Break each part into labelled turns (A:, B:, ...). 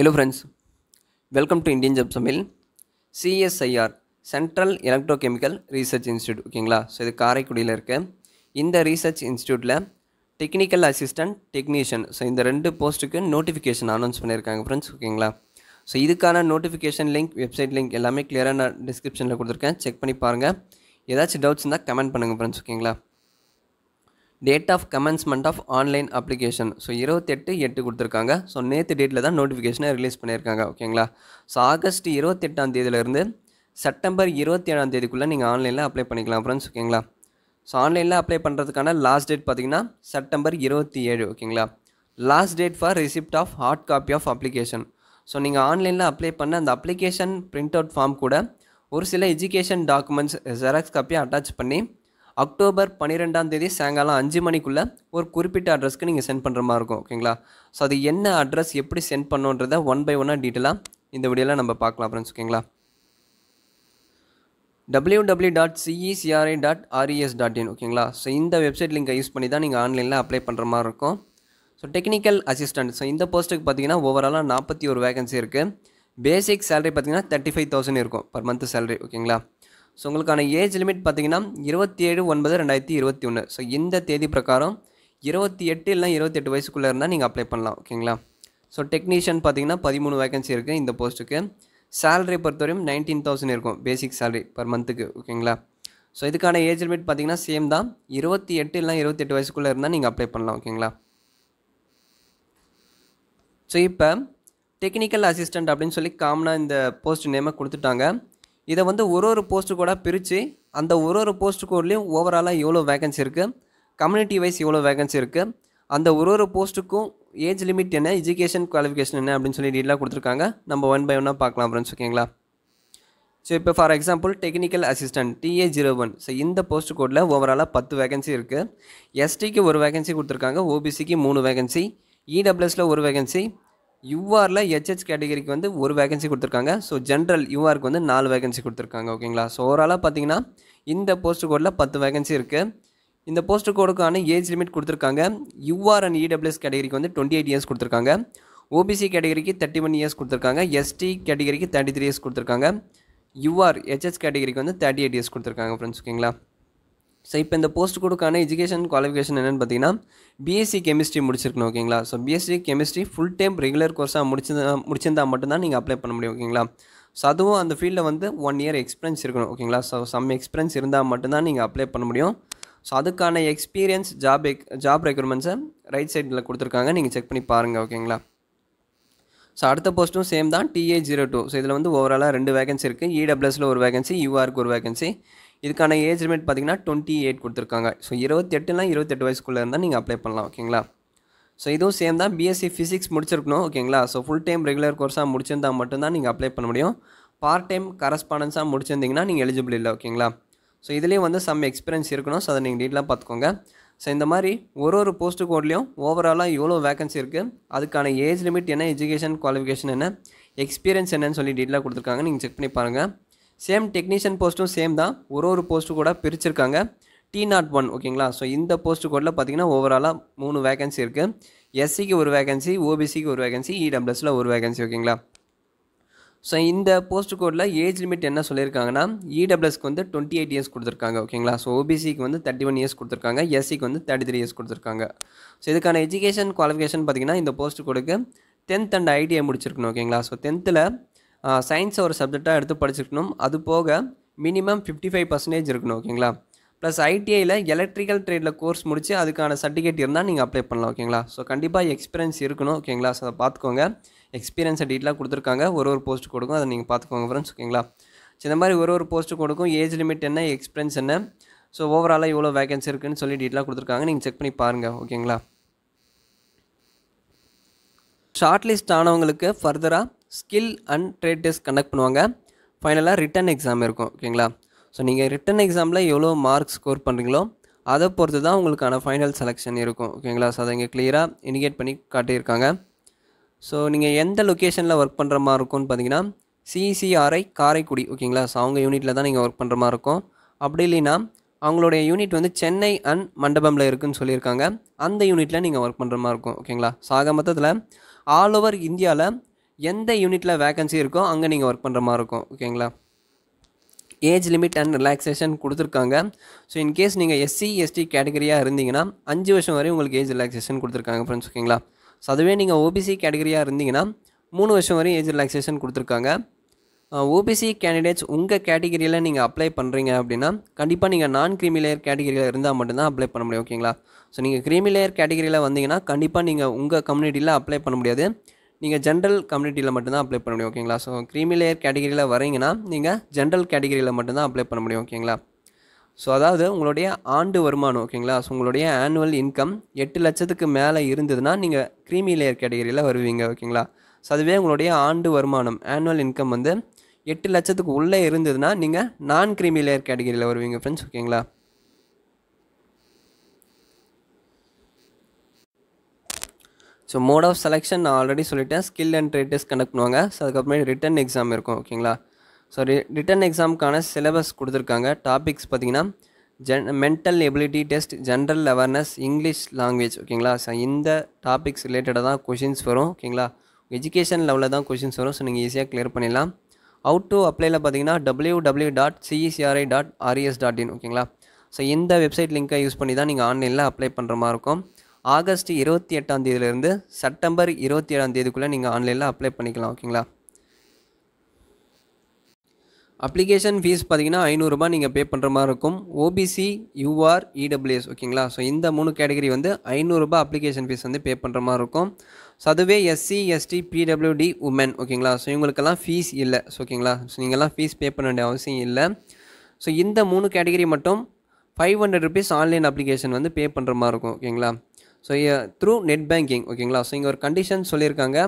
A: hello friends welcome to Indian job சமையல் CSIR central electrochemical research institute ஓகேங்களா so இது காரைக்குடியில் இருக்க இந்த ரீசர்ச் இன்ஸ்டியூட்டில் டெக்னிக்கல் அசிஸ்டன்ட் டெக்னீஷியன் ஸோ இந்த ரெண்டு போஸ்ட்டுக்கு நோட்டிஃபிகேஷன் அனௌன்ஸ் பண்ணியிருக்காங்க ஃப்ரெண்ட்ஸ் ஓகேங்களா ஸோ இதுக்கான நோட்டிஃபிகேஷன் லிங்க் வெப்சைட் லிங்க் எல்லாமே கிளியராக நான் டிஸ்கிரிப்ஷனில் கொடுத்துருக்கேன் செக் பண்ணி பாருங்கள் ஏதாச்சும் டவுட்ஸ் இருந்தால் கமெண்ட் பண்ணுங்கள் ஃப்ரெண்ட்ஸ் ஓகேங்களா date of commencement of online application so இருபத்தெட்டு எட்டு கொடுத்துருக்காங்க ஸோ நேற்று டேட்டில் தான் நோட்டிஃபிகேஷனை ரிலீஸ் பண்ணியிருக்காங்க ஓகேங்களா ஸோ ஆகஸ்ட் இருபத்தெட்டாம் தேதியிலேருந்து செப்டம்பர் இருபத்தி ஏழாம் தேதிக்குள்ளே நீங்கள் ஆன்லைனில் அப்ளை பண்ணிக்கலாம் ஃப்ரெண்ட்ஸ் ஓகேங்களா ஸோ ஆன்லைனில் அப்ளை பண்ணுறதுக்கான லாஸ்ட் டேட் பார்த்திங்கன்னா செப்டம்பர் இருபத்தி ஏழு ஓகேங்களா last date for receipt of hard copy of application so நீங்கள் ஆன்லைனில் அப்ளை பண்ண அந்த அப்ளிகேஷன் பிரிண்ட் அவுட் ஃபார்ம் கூட ஒரு சில எஜுகேஷன் டாக்குமெண்ட்ஸ் ஜெராக்ஸ் காப்பியை அட்டாச் பண்ணி அக்டோபர் பன்னிரெண்டாம் தேதி சாயங்காலம் அஞ்சு மணிக்குள்ளே ஒரு குறிப்பிட்ட அட்ரஸ்க்கு நீங்கள் சென்ட் பண்ணுற மாதிரி இருக்கும் ஓகேங்களா ஸோ அது என்ன அட்ரஸ் எப்படி சென்ட் பண்ணுன்றத ஒன் பை ஒன்னாக டீட்டெயிலாக இந்த வீடியோவில் நம்ம பார்க்கலாம் ஃப்ரெண்ட்ஸ் ஓகேங்களா W W dot CECRI dot RES dot in ஓகேங்களா ஸோ இந்த வெப்சைட் லிங்கை யூஸ் பண்ணி தான் நீங்கள் ஆன்லைனில் அப்ளை பண்ணுற மாதிரி இருக்கும் ஸோ டெக்னிக்கல் அசிஸ்டன்ட் ஸோ இந்த போஸ்ட்டுக்கு பார்த்தீங்கன்னா ஓவராலாக நாற்பத்தி ஒரு வேகன்சி இருக்குது பேசிக் சேலரி பார்த்தீங்கன்னா தேர்ட்டி ஃபைவ் தௌசண்ட் இருக்கும் பர் மந்த் சேலரி ஓகேங்களா ஸோ உங்களுக்கான ஏஜ் லிமிட் பார்த்தீங்கன்னா இருபத்தி ஏழு ஒன்பது ரெண்டாயிரத்தி இருபத்தி ஒன்று ஸோ இந்த தேதி பிரகாரம் இருபத்தி எட்டு இல்லை இருபத்தெட்டு வயசுக்குள்ளே இருந்தால் நீங்கள் அப்ளை பண்ணலாம் ஓகேங்களா ஸோ டெக்னீஷியன் பார்த்தீங்கன்னா பதிமூணு வேகன்சி இருக்குது இந்த போஸ்ட்டுக்கு சேலரி பொறுத்தவரையும் நைன்டீன் தௌசண்ட் இருக்கும் பேசிக் சேலரி பர் மந்த்துக்கு ஓகேங்களா ஸோ இதுக்கான ஏஜ் லிமிட் பார்த்தீங்கன்னா சேம் தான் இருபத்தி எட்டு இல்லை இருபத்தெட்டு வயசுக்குள்ளே இருந்தால் நீங்கள் அப்ளை பண்ணலாம் ஓகேங்களா ஸோ இப்போ டெக்னிக்கல் அசிஸ்டண்ட் அப்படின்னு சொல்லி காமனாக இந்த போஸ்ட் நேமை கொடுத்துட்டாங்க இதை வந்து ஒரு ஒரு போஸ்ட்டு கூட பிரித்து அந்த ஒரு ஒரு போஸ்ட் கோட்லேயும் ஓவராலாக எவ்வளோ வேகன்சி இருக்குது கம்யூனிட்டி வைஸ் எவ்வளோ வேகன்சி இருக்குது அந்த ஒரு ஒரு போஸ்ட்டுக்கும் ஏஜ் லிமிட் என்ன எஜுகேஷன் குவாலிஃபிகேஷன் என்ன அப்படின்னு சொல்லி டீட்டெயிலாக கொடுத்துருக்காங்க நம்ம ஒன் பை ஒன்னாக பார்க்கலாம் ஃப்ரெண்ட்ஸ் ஓகேங்களா ஸோ இப்போ for example technical assistant TA zero one so இந்த போஸ்ட் கோடில் ஓவராலாக பத்து வேகன்சி இருக்குது எஸ்டிக்கு ஒரு வேகன்சி கொடுத்துருக்காங்க ஓபிசிக்கு மூணு வேகன்சி இடபிள்யூஎஸில் e ஒரு வேகன்சி யூஆரில் ஹெச்ஹெச் கேட்டகரிக்கு வந்து ஒரு வேகன்சி கொடுத்துருக்காங்க ஸோ ஜென்ரல் யூஆருக்கு வந்து நாலு வேகன்சி கொடுத்துருக்காங்க ஓகேங்களா ஸோ ஓவராலாக பார்த்தீங்கன்னா இந்த போஸ்ட் கோடில் பத்து வேகன்சி இருக்குது இந்த போஸ்ட் கோடுக்கான ஏஜ் லிமிட் கொடுத்துருக்காங்க யூஆர் அண்ட் இடபிள்யூஎஸ் கேட்டகரிக்கு e வந்து டுவெண்ட்டி எயிட் இயர்ஸ் கொடுத்துருக்காங்க ஓபிசி கேட்டகரிக்கு தேர்ட்டி ஒன் இயர்ஸ் கொடுத்துருக்காங்க எஸ்டி கேட்டகரிக்கு தேர்ட்டி த்ரீ இயர்ஸ் கொடுத்துருக்காங்க யூஆர் ஹெச்எஸ் கேட்டகரிக்கு வந்து தேர்ட்டி எயிட் இயர்ஸ் கொடுத்துருக்காங்க ஃப்ரெண்ட்ஸ் ஓகேங்களா ஸோ இப்போ இந்த போஸ்ட் கொடுக்கான எஜுகேஷன் குவாலிஃபிகேஷன் என்னென்னு பார்த்தீங்கன்னா பிஎஸ்சி கெமிஸ்ட்ரி முடிச்சிருக்கணும் ஓகேங்களா so BSc chemistry full time regular கோர்ஸாக முடிச்சிருந்தா முடிச்சிருந்தா மட்டும்தான் நீங்கள் அப்ளை பண்ண முடியும் ஓகேங்களா ஸோ அதுவும் அந்த ஃபீல்டில் வந்து ஒன் இயர் எக்ஸ்பீரியன்ஸ் இருக்கணும் ஓகேங்களா ஸோ சம் எக்ஸ்பீரியன்ஸ் இருந்தால் மட்டும்தான் நீங்கள் அப்ளை பண்ண முடியும் ஸோ அதுக்கான எக்ஸ்பீரியன்ஸ் ஜாப் எக் ஜாப் ரெக்யூர்மெண்ட்ஸை ரைட் சைடில் கொடுத்துருக்காங்க நீங்கள் செக் பண்ணி பாருங்கள் ஓகேங்களா ஸோ அடுத்த போஸ்ட்டும் சேம் தான் டிஏ ஜீரோ டூ ஸோ இதில் வந்து ஓவராலாக ரெண்டு வேகன்சி இருக்குது இடபிள்யூஎஸில் e ஒரு வேகன்சி யூஆருக்கு ஒரு வேகன்சி இதுக்கான ஏஜ் லிமிட் பார்த்திங்கன்னா டுவெண்ட்டி எயிட் கொடுத்துருக்காங்க ஸோ இருபத்தெட்டுலாம் இருபத்தெட்டு வயசுக்குள்ளே இருந்தால் நீங்கள் அப்ளை பண்ணலாம் ஓகேங்களா ஸோ இதுவும் சேம் தான் பிஎஸ்சி ஃபிசிக்ஸ் முடிச்சிருக்கணும் ஓகேங்களா ஸோ ஃபுல் டைம் ரெகுலர் கோர்ஸாக முடிச்சிருந்தால் மட்டும்தான் நீங்கள் அப்ளை பண்ண முடியும் பார்ட் டைம் கரஸ்பாண்டன்ஸாக முடிச்சிருந்தீங்கன்னா நீங்கள் எலிஜிபிள் இல்லை ஓகேங்களா ஸோ இதுலேயும் வந்து சம் எக்ஸ்பீரியன்ஸ் இருக்கணும் ஸோ அதை நீங்கள் டீட்டெயிலாக பார்த்துக்கோங்க ஸோ இந்த மாதிரி ஒரு ஒரு போஸ்ட்டு கோட்லேயும் ஓவராலாக எவ்வளோ வேகன்சி இருக்குது அதுக்கான ஏஜ் லிமிட் என்ன எஜுகேஷன் குவாலிஃபிகேஷன் என்ன எக்ஸ்பீரியன்ஸ் என்னன்னு சொல்லி டீட்டெயிலாக கொடுத்துருக்காங்க நீங்கள் செக் பண்ணி பாருங்கள் சேம் டெக்னீஷியன் போஸ்ட்டும் சேம் தான் ஒரு ஒரு போஸ்ட்டு கூட பிரிச்சிருக்காங்க டி நாட் ஒன் ஓகேங்களா ஸோ இந்த போஸ்ட் கோடில் பார்த்தீங்கன்னா ஓவராலாக மூணு வேகன்சி இருக்குது எஸ்சிக்கு ஒரு வேகன்சி ஓபிசிக்கு ஒரு வேகன்சி இடபிள்யூஎஸில் e ஒரு வேகன்சி ஓகேங்களா ஸோ இந்த போஸ்ட் கோடில் ஏஜ் லிமிட் என்ன சொல்லியிருக்காங்கன்னா இடபிள்யூஎஸ்க்கு e வந்து டுவெண்ட்டி எயிட் இயர்ஸ் கொடுத்துருக்காங்க ஓகேங்களா ஸோ ஓபிசிக்கு வந்து தேர்ட்டி ஒன் இயர்ஸ் கொடுத்துருக்காங்க எஸ்சிக்கு வந்து தேர்ட்டி த்ரீ இயர்ஸ் கொடுத்துருக்காங்க ஸோ இதுக்கான எஜுகேஷன் குவாலிஃபிகேஷன் பார்த்திங்கன்னா இந்த போஸ்ட் கோடுக்கு டென்த் அண்ட் ஐடிஐ முடிச்சிருக்கணும் ஓகேங்களா ஸோ டென்த்தில் சயின்ஸை ஒரு சப்ஜெக்டாக எடுத்து படிச்சுக்கணும் அது போக மினிமம் ஃபிஃப்டி ஃபைவ் பர்சன்டேஜ் இருக்கணும் ஓகேங்களா ப்ளஸ் ஐடிஐயில் எலக்ட்ரிக்கல் ட்ரேடில் கோர்ஸ் முடித்து அதுக்கான சர்டிஃபிகேட் இருந்தால் நீங்கள் அப்ளை பண்ணலாம் ஓகேங்களா ஸோ கண்டிப்பாக எக்ஸ்பீரியன்ஸ் இருக்கணும் ஓகேங்களா ஸோ அதை பார்த்துக்கோங்க எக்ஸ்பீரியன்ஸை டீட்டெயிலாக கொடுத்துருக்காங்க ஒரு ஒரு போஸ்ட் கொடுக்கும் அதை நீங்கள் பார்த்துக்கோங்க ஃப்ரெண்ட்ஸ் ஓகேங்களா ஸோ இந்த மாதிரி ஒரு ஒரு போஸ்ட்டு கொடுக்கும் ஏஜ் லிமிட் என்ன எக்ஸ்பீரியன்ஸ் என்ன ஸோ ஓவராலாக எவ்வளோ வேகன்சி இருக்குன்னு சொல்லி டீட்டெயிலாக கொடுத்துருக்காங்க நீங்கள் செக் பண்ணி பாருங்கள் ஓகேங்களா ஷார்ட் லிஸ்ட் ஆனவங்களுக்கு ஃபர்தராக skill and trade test conduct பண்ணுவாங்க ஃபைனலாக ரிட்டன் எக்ஸாம் இருக்கும் ஓகேங்களா ஸோ நீங்கள் ரிட்டன் எக்ஸாமில் எவ்வளோ மார்க் ஸ்கோர் பண்ணுறீங்களோ அதை பொறுத்து தான் உங்களுக்கான ஃபைனல் செலெக்ஷன் இருக்கும் ஓகேங்களா ஸோ அதை இங்கே க்ளியராக இண்டிகேட் பண்ணி காட்டியிருக்காங்க ஸோ நீங்கள் எந்த லொக்கேஷனில் ஒர்க் பண்ணுற மாதிரி இருக்கும்னு பார்த்தீங்கன்னா சிசிஆர்ஐ காரைக்குடி ஓகேங்களா ஸோ அவங்க யூனிட்டில் தான் நீங்கள் ஒர்க் பண்ணுற மாதிரி இருக்கும் அப்படி இல்லைன்னா அவங்களுடைய யூனிட் வந்து சென்னை அண்ட் மண்டபமில் இருக்குதுன்னு சொல்லியிருக்காங்க அந்த யூனிட்டில் நீங்கள் ஒர்க் பண்ணுற மாதிரி இருக்கும் ஓகேங்களா ஸோ ஆக மொத்தத்தில் ஆல் ஓவர் இந்தியாவில் எந்த யூனிட்டில் வேகன்சி இருக்கோ அங்கே நீங்கள் ஒர்க் பண்ணுற மாதிரி இருக்கும் ஓகேங்களா ஏஜ் லிமிட் அண்ட் ரிலாக்ஸேஷன் கொடுத்துருக்காங்க ஸோ இன்கேஸ் நீங்கள் எஸ்சி எஸ்டி கேட்டகரியாக இருந்தீங்கன்னா அஞ்சு வருஷம் வரை உங்களுக்கு ஏஜ் ரிலாக்ஸேஷன் கொடுத்துருக்காங்க ஃப்ரெண்ட்ஸ் ஓகேங்களா ஸோ அதுவே நீங்கள் ஓபிசி கேட்டகரியாக இருந்தீங்கன்னா மூணு வருஷம் வரையும் ஏஜ் ரிலாக்ஸேஷன் கொடுத்துருக்காங்க ஓபிசி uh, கேண்டிடேட்ஸ் உங்கள் கேட்டகிரியில் நீங்கள் அப்ளை பண்ணுறீங்க அப்படின்னா கண்டிப்பாக நீங்கள் நான் க்ரீமி லேயர் கேட்டகிரியில் இருந்தால் மட்டும்தான் அப்ளை பண்ண முடியும் ஓகேங்களா ஸோ நீங்கள் க்ரீமி லேயர் கேட்டகிரியில் வந்தீங்கன்னா கண்டிப்பாக நீங்கள் உங்கள் கம்யூனிட்டியில் அப்ளை பண்ண முடியாது நீங்கள் ஜென்ரல் கம்யூனிட்டியில் மட்டும்தான் அப்ளை பண்ண முடியும் ஓகேங்களா ஸோ க்ரீமி லேயர் கேட்டகிரியில் வரீங்கன்னா நீங்கள் ஜென்ரல் கேட்டகிரியில் மட்டும்தான் அப்ளை பண்ண முடியும் ஓகேங்களா ஸோ அதாவது உங்களுடைய ஆண்டு வருமானம் ஓகேங்களா ஸோ உங்களுடைய ஆனுவல் இன்கம் எட்டு லட்சத்துக்கு மேலே இருந்ததுன்னா நீங்கள் க்ரீமி லேயர் கேட்டகரியில் வருவீங்க ஓகேங்களா ஸோ அதுவே உங்களுடைய ஆண்டு வருமானம் ஆனுவல் இன்கம் வந்து எட்டு லட்சத்துக்கு உள்ளே இருந்ததுன்னா நீங்கள் நான் க்ரீமி லேயர் கேட்டகரியில் வருவீங்க ஃப்ரெண்ட்ஸ் ஓகேங்களா ஸோ மோட் ஆஃப் செலெக்ஷன் நான் ஆல்ரெடி சொல்லிட்டேன் skill and trade test conduct பண்ணுவாங்க ஸோ அதுக்கப்புறமே ரிட்டன் எக்ஸாம் இருக்கும் ஓகேங்களா ஸோ ரி ரிட்டன் எக்ஸாமுக்கான சிலபஸ் கொடுத்துருக்காங்க டாபிக்ஸ் பார்த்தீங்கன்னா ஜென் mental ability test general awareness English language ஓகேங்களா ஸோ இந்த டாபிக்ஸ் ரிலேட்டடாக தான் கொஷின்ஸ் வரும் ஓகேங்களா எஜுகேஷன் லெவலில் தான் கொஷின்ஸ் வரும் ஸோ நீங்கள் ஈஸியாக கிளியர் பண்ணிடலாம் அவுட் டு அப்ளைல பார்த்தீங்கன்னா W W dot CECRI dot RES dot in ஓகேங்களா ஸோ இந்த வெப்சைட் லிங்க்கை யூஸ் பண்ணி தான் நீங்கள் ஆன்லைனில் அப்ளை பண்ணுற மாதிரி இருக்கும் ஆகஸ்ட் இருபத்தி எட்டாம் தேதியிலேருந்து செப்டம்பர் இருபத்தி ஏழாம் தேதிக்குள்ளே நீங்கள் ஆன்லைனில் அப்ளை பண்ணிக்கலாம் ஓகேங்களா அப்ளிகேஷன் ஃபீஸ் பார்த்தீங்கன்னா ஐநூறுரூபா நீங்கள் பே பண்ணுற மாதிரி இருக்கும் ஓபிசி யூஆர் இடபிள்யூஎஸ் ஓகேங்களா ஸோ இந்த மூணு கேட்டகரி வந்து ஐநூறுரூபா அப்ளிகேஷன் ஃபீஸ் வந்து பே பண்ணுற மாதிரி இருக்கும் ஸோ அதுவே எஸ்சி எஸ்டி பிடபிள்யூடி உமன் ஓகேங்களா ஸோ இவங்களுக்கெல்லாம் ஃபீஸ் இல்லை ஸோ ஓகேங்களா ஸோ நீங்கள்லாம் ஃபீஸ் பே பண்ண வேண்டிய அவசியம் இல்லை ஸோ இந்த மூணு கேட்டகரி மட்டும் five hundred rupees online application வந்து பே பண்ணுற மாதிரி இருக்கும் ஓகேங்களா ஸோ த்ரூ நெட் பேங்கிங் ஓகேங்களா ஸோ இங்கே ஒரு கண்டிஷன் சொல்லியிருக்காங்க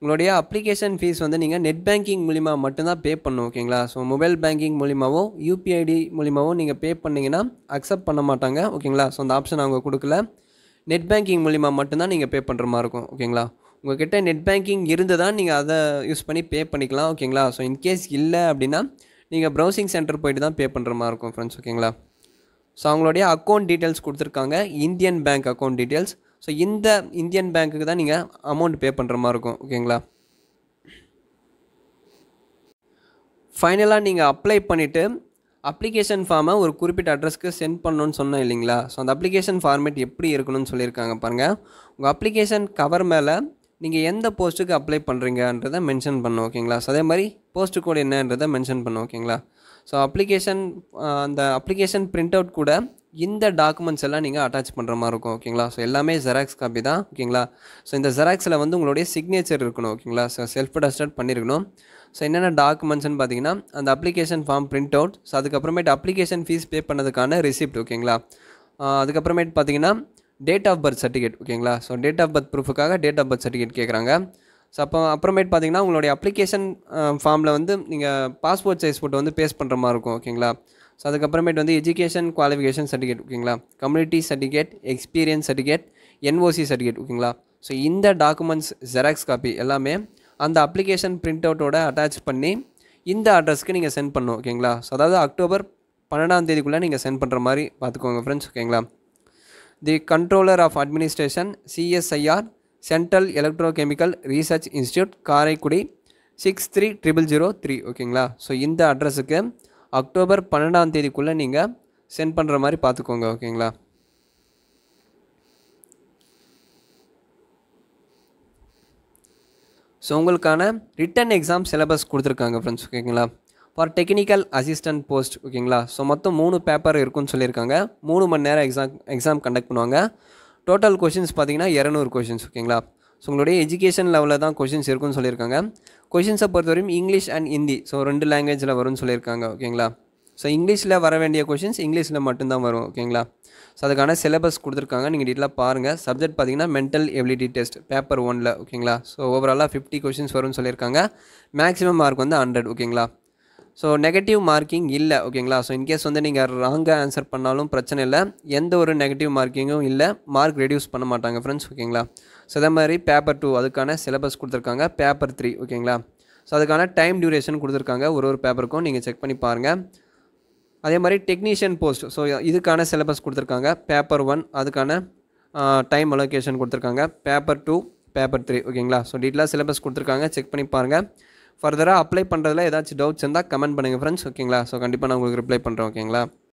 A: உங்களுடைய அப்ளிகேஷன் ஃபீஸ் வந்து நீங்கள் நெட் பேங்கிங் மூலிமா மட்டும்தான் பே பண்ணும் ஓகேங்களா ஸோ மொபைல் பேங்கிங் மூலிமாவும் யூபிஐடி மூலிமாவும் நீங்கள் பே பண்ணிங்கன்னா அக்செப்ட் பண்ண மாட்டாங்க ஓகேங்களா ஸோ அந்த ஆப்ஷன் அவங்க கொடுக்கல நெட் பேங்கிங் மூலிமா மட்டும்தான் நீங்கள் பே பண்ணுற மாதிரி இருக்கும் ஓகேங்களா உங்கள்கிட்ட நெட் பேங்கிங் இருந்து தான் நீங்கள் அதை யூஸ் பண்ணி பே பண்ணிக்கலாம் ஓகேங்களா ஸோ இன்கேஸ் இல்லை அப்படின்னா நீங்கள் ப்ரௌசிங் சென்டர் போயிட்டு தான் பே பண்ணுற மாதிரி இருக்கும் ஃப்ரெண்ட்ஸ் ஓகேங்களா ஸோ அவங்களுடைய அக்கௌண்ட் டீட்டெயில்ஸ் கொடுத்துருக்காங்க Indian bank account details so இந்த இந்தியன் பேங்க்குக்கு தான் நீங்கள் அமௌண்ட் பே பண்ணுற மாதிரி இருக்கும் ஓகேங்களா ஃபைனலாக நீங்கள் அப்ளை பண்ணிவிட்டு அப்ளிகேஷன் ஃபார்மை ஒரு குறிப்பிட்ட அட்ரஸ்க்கு சென்ட் பண்ணணும்னு சொன்னேன் இல்லைங்களா ஸோ அந்த அப்ளிகேஷன் ஃபார்மேட் எப்படி இருக்கணும்னு சொல்லியிருக்காங்க பாருங்கள் உங்கள் அப்ளிகேஷன் கவர் மேலே நீங்கள் எந்த போஸ்ட்டுக்கு அப்ளை பண்ணுறீங்கன்றதை மென்ஷன் பண்ணும் ஓகேங்களா ஸோ அதே மாதிரி போஸ்ட்டு கோடு என்னன்றதை மென்ஷன் பண்ணும் ஓகேங்களா ஸோ அப்ளிகேஷன் uh, அந்த அப்ளிகேஷன் பிரிண்ட் அவுட் கூட இந்த டாக்குமெண்ட்ஸ் எல்லாம் நீங்கள் அட்டாச் பண்ணுற மாதிரி இருக்கும் ஓகேங்களா ஸோ எல்லாமே ஜெராக்ஸ் காப்பி தான் ஓகேங்களா ஸோ இந்த ஜெராக்ஸில் வந்து உங்களுடைய சிக்னேச்சர் இருக்கணும் ஓகேங்களா ஸோ செல்ஃப் டஸ்டட் பண்ணியிருக்கணும் ஸோ என்னென்ன டாக்குமெண்ட்ஸ்னு பார்த்தீங்கன்னா அந்த application form print out so அதுக்கப்புறமேட்டு அப்ளிகேஷன் ஃபீஸ் பே பண்ணதுக்கான ரிசிப்ட் ஓகேங்களா uh, அதுக்கப்புறமேட்டு பார்த்தீங்கன்னா டேட் ஆஃப் பர்த் சர்டிஃபிகேட் ஓகேங்களா ஸோ டேட் ஆஃப் பர்த் ப்ரூஃபுக்காக டேட் ஆஃப் பர்த் சர்டிஃபிகேட் கேட்குறாங்க ஸோ அப்போ அப்புறமேட் பார்த்தீங்கன்னா உங்களுடைய அப்ளிகேஷன் ஃபார்மில் வந்து நீங்கள் பாஸ்போர்ட் சைஸ் ஃபோட்டோ வந்து பேஸ் பண்ணுற மாதிரி இருக்கும் ஓகேங்களா ஸோ அதுக்கப்புறமேட் வந்து எஜுகேஷன் குவாலிஃபிகேஷன் சர்டிஃபிகேட் ஓகேங்களா community certificate experience certificate NOC certificate ஓகேங்களா ஸோ இந்த டாக்குமெண்ட்ஸ் ஜெராக்ஸ் காப்பி எல்லாமே அந்த அப்ளிகேஷன் பிரிண்ட் அவுட்டோட அட்டாச் பண்ணி இந்த அட்ரஸ்க்கு நீங்கள் சென்ட் பண்ணணும் ஓகேங்களா ஸோ அதாவது அக்டோபர் பன்னெண்டாம் தேதிக்குள்ளே நீங்கள் சென்ட் பண்ணுற மாதிரி பார்த்துக்கோங்க ஃப்ரெண்ட்ஸ் ஓகேங்களா the controller of administration CSIR central electrochemical research institute Karaikudi six three triple zero three ஓகேங்களா ஸோ இந்த அட்ரஸுக்கு அக்டோபர் பன்னெண்டாம் தேதிக்குள்ளே நீங்கள் சென்ட் பண்ணுற மாதிரி பார்த்துக்கோங்க ஓகேங்களா ஸோ உங்களுக்கான ரிட்டன் எக்ஸாம் சிலபஸ் கொடுத்துருக்காங்க ஃப்ரெண்ட்ஸ் ஓகேங்களா ஃபார் டெக்னிக்கல் அசிஸ்டன்ட் போஸ்ட் ஓகேங்களா ஸோ மொத்தம் மூணு பேப்பர் இருக்குன்னு சொல்லியிருக்காங்க மூணு மணி நேரம் எக்ஸாம் எக்ஸாம் கண்டக்ட் பண்ணுவாங்க டோட்டல் கொஷின்ஸ் பார்த்தீங்கன்னா இரநூறு கொஷின்ஸ் ஓகேங்களா ஸோ உங்களுடைய எஜுகேஷன் லெவலில் தான் கொஷின்ஸ் இருக்குன்னு சொல்லியிருக்காங்க கொஷின்ஸை பொறுத்தவரையும் இங்கிலீஷ் அண்ட் ஹிந்தி ஸோ ரெண்டு லாங்குவேஜில் வரும்னு சொல்லியிருக்காங்க ஓகேங்களா ஸோ இங்கிலீஷில் வர வேண்டிய கொஷின்ஸ் இங்கிலீஷில் மட்டும்தான் வரும் ஓகேங்களா ஸோ அதுக்கான சிலபஸ் கொடுத்துருக்காங்க நீங்கள் டீட்டெயிலாக பாருங்கள் சப்ஜெக்ட் பார்த்தீங்கன்னா மென்டல் எபிலிட்டி டெஸ்ட் பேப்பர் ஒனில் ஓகேங்களா ஸோ ஓவராலாக ஃபிஃப்டி கொஷின்ஸ் வரும்னு சொல்லியிருக்காங்க மேக்ஸிமம் மார்க் வந்து ஹண்ட்ரட் ஓகேங்களா ஸோ நெகட்டிவ் மார்க்கிங் இல்லை ஓகேங்களா ஸோ இன்கேஸ் வந்து நீங்கள் ராங்காக ஆன்சர் பண்ணாலும் பிரச்சனை இல்லை எந்த ஒரு நெகட்டிவ் மார்க்கிங்கும் இல்லை மார்க் ரெடியூஸ் பண்ண மாட்டாங்க ஃப்ரெண்ட்ஸ் ஓகேங்களா ஸோ அதே மாதிரி பேப்பர் டூ அதுக்கான சிலபஸ் கொடுத்துருக்காங்க பேப்பர் த்ரீ ஓகேங்களா ஸோ அதுக்கான டைம் டியூரேஷன் கொடுத்துருக்காங்க ஒரு ஒரு பேப்பருக்கும் நீங்கள் செக் பண்ணி பாருங்கள் அதே மாதிரி டெக்னீஷியன் போஸ்ட் ஸோ இதுக்கான சிலபஸ் கொடுத்துருக்காங்க பேப்பர் ஒன் அதுக்கான டைம் அலோகேஷன் கொடுத்துருக்காங்க பேப்பர் டூ பேப்பர் த்ரீ ஓகேங்களா ஸோ டீட்டெயிலாக சிலபஸ் கொடுத்துருக்காங்க செக் பண்ணி பாருங்கள் ஃபர்தராக அப்ளை பண்ணுறதுல ஏதாச்சும் டவுட்ஸ் இருந்தால் கமெண்ட் பண்ணுங்கள் ஃப்ரெண்ட்ஸ் ஓகேங்களா ஸோ கண்டிப்பாக நான் உங்களுக்கு ரிப்ளை பண்ணுறேன் ஓகேங்களா